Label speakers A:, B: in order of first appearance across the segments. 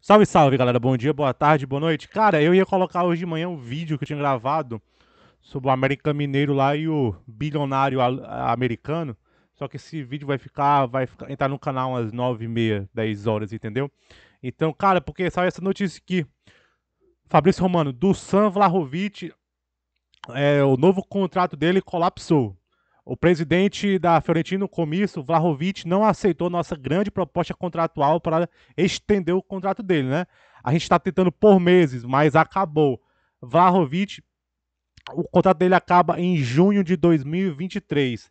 A: Salve, salve, galera. Bom dia, boa tarde, boa noite. Cara, eu ia colocar hoje de manhã um vídeo que eu tinha gravado sobre o América Mineiro lá e o bilionário americano. Só que esse vídeo vai ficar, vai ficar, entrar no canal às 9 e meia, 10 horas, entendeu? Então, cara, porque saiu essa notícia aqui. Fabrício Romano, do San Vlahovic, é, o novo contrato dele colapsou. O presidente da Fiorentina, no comício, Vlahovic, não aceitou nossa grande proposta contratual para estender o contrato dele, né? A gente está tentando por meses, mas acabou. Vlahovic, o contrato dele acaba em junho de 2023.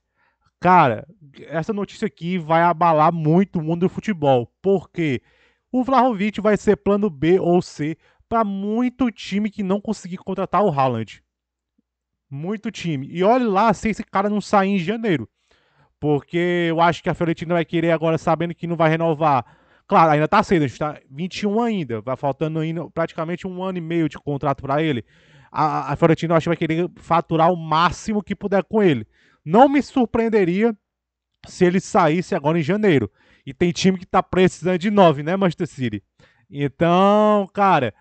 A: Cara, essa notícia aqui vai abalar muito o mundo do futebol, porque o Vlahovic vai ser plano B ou C para muito time que não conseguir contratar o Haaland. Muito time. E olhe lá se esse cara não sair em janeiro. Porque eu acho que a Fiorentina vai querer agora, sabendo que não vai renovar. Claro, ainda tá cedo, a gente tá 21 ainda. Vai faltando ainda praticamente um ano e meio de contrato para ele. A, a Fiorentina eu acho que vai querer faturar o máximo que puder com ele. Não me surpreenderia se ele saísse agora em janeiro. E tem time que tá precisando de nove, né, Manchester City? Então, cara,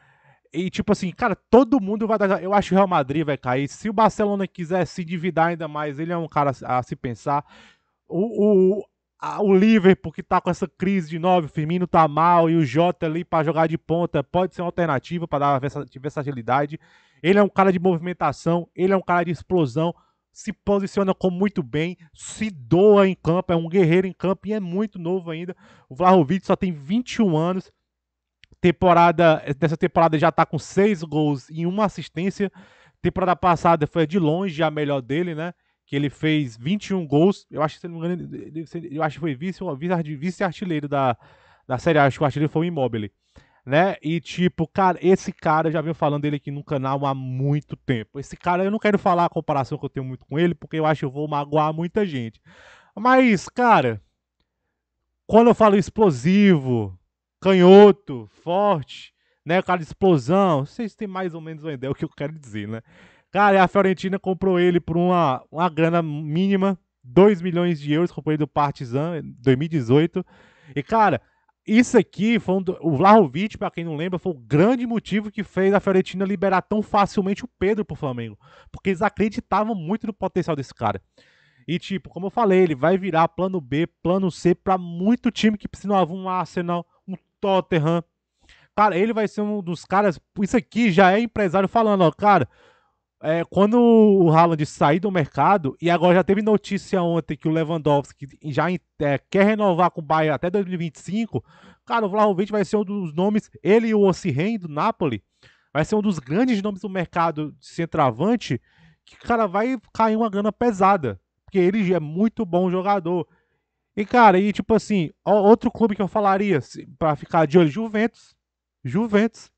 A: e tipo assim, cara, todo mundo vai dar. Eu acho que o Real Madrid vai cair. Se o Barcelona quiser se endividar ainda mais, ele é um cara a se pensar. O, o, a, o Liverpool que tá com essa crise de nove, Firmino tá mal e o Jota ali para jogar de ponta pode ser uma alternativa para dar versatilidade. Ele é um cara de movimentação, ele é um cara de explosão, se posiciona como muito bem, se doa em campo, é um guerreiro em campo e é muito novo ainda. O Vlahovic só tem 21 anos Temporada, nessa temporada já tá com seis gols e uma assistência. Temporada passada foi de longe a melhor dele, né? Que ele fez 21 gols. Eu acho, se não me engano, eu acho que foi vice-artilheiro vice da, da Série A. Acho que o artilheiro foi o Immobile né? E tipo, cara, esse cara eu já venho falando dele aqui no canal há muito tempo. Esse cara, eu não quero falar a comparação que eu tenho muito com ele, porque eu acho que eu vou magoar muita gente. Mas, cara, quando eu falo explosivo, canhoto, forte, né? Cara, explosão. Vocês têm mais ou menos uma ideia do que eu quero dizer, né? Cara, a Fiorentina comprou ele por uma, uma grana mínima, 2 milhões de euros, comprou ele do Partizan em 2018. E, cara, isso aqui foi um do... o Vlahovic, para quem não lembra, foi o grande motivo que fez a Fiorentina liberar tão facilmente o Pedro pro Flamengo, porque eles acreditavam muito no potencial desse cara. E tipo, como eu falei, ele vai virar plano B, plano C para muito time que precisa de um Arsenal, Tottenham. Cara, ele vai ser um dos caras. Isso aqui já é empresário falando, ó, cara. É, quando o Haaland sair do mercado, e agora já teve notícia ontem que o Lewandowski já é, quer renovar com o Bayern até 2025, cara, o Vlahovic vai ser um dos nomes, ele e o Ossihen do Napoli, vai ser um dos grandes nomes do mercado de centroavante, que, cara, vai cair uma grana pesada, porque ele é muito bom jogador. E, cara, e tipo assim, outro clube que eu falaria para ficar de olho, Juventus. Juventus.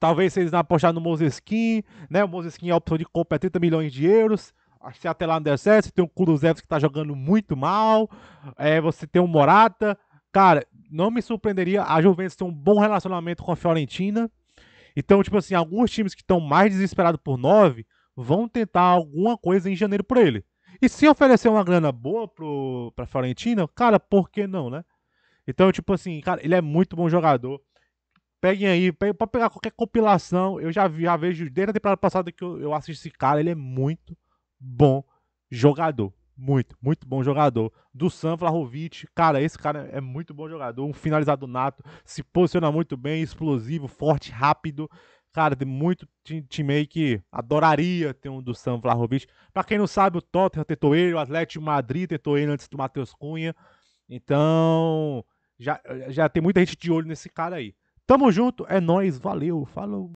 A: Talvez vocês apostar no Moseskin, né? O Moseskin é a opção de compra 30 é milhões de euros. Se até lá no der tem o Kulusevski que tá jogando muito mal. É, você tem o Morata. Cara, não me surpreenderia a Juventus ter um bom relacionamento com a Fiorentina. Então, tipo assim, alguns times que estão mais desesperados por nove vão tentar alguma coisa em janeiro por ele. E se oferecer uma grana boa pro, pra Florentina, cara, por que não, né? Então, tipo assim, cara, ele é muito bom jogador. Peguem aí, peguem, pode pegar qualquer compilação. Eu já, vi, já vejo desde a temporada passada que eu, eu esse cara. Ele é muito bom jogador. Muito, muito bom jogador. Do Sam Flahovic, cara, esse cara é muito bom jogador. Um finalizado nato, se posiciona muito bem, explosivo, forte, rápido. Cara, tem muito time aí que adoraria ter um do Sam Vlahovic. Pra quem não sabe, o Tottenham tentou ele, o Atlético Madrid tentou ele antes do Matheus Cunha. Então, já, já tem muita gente de olho nesse cara aí. Tamo junto, é nós, valeu, falou.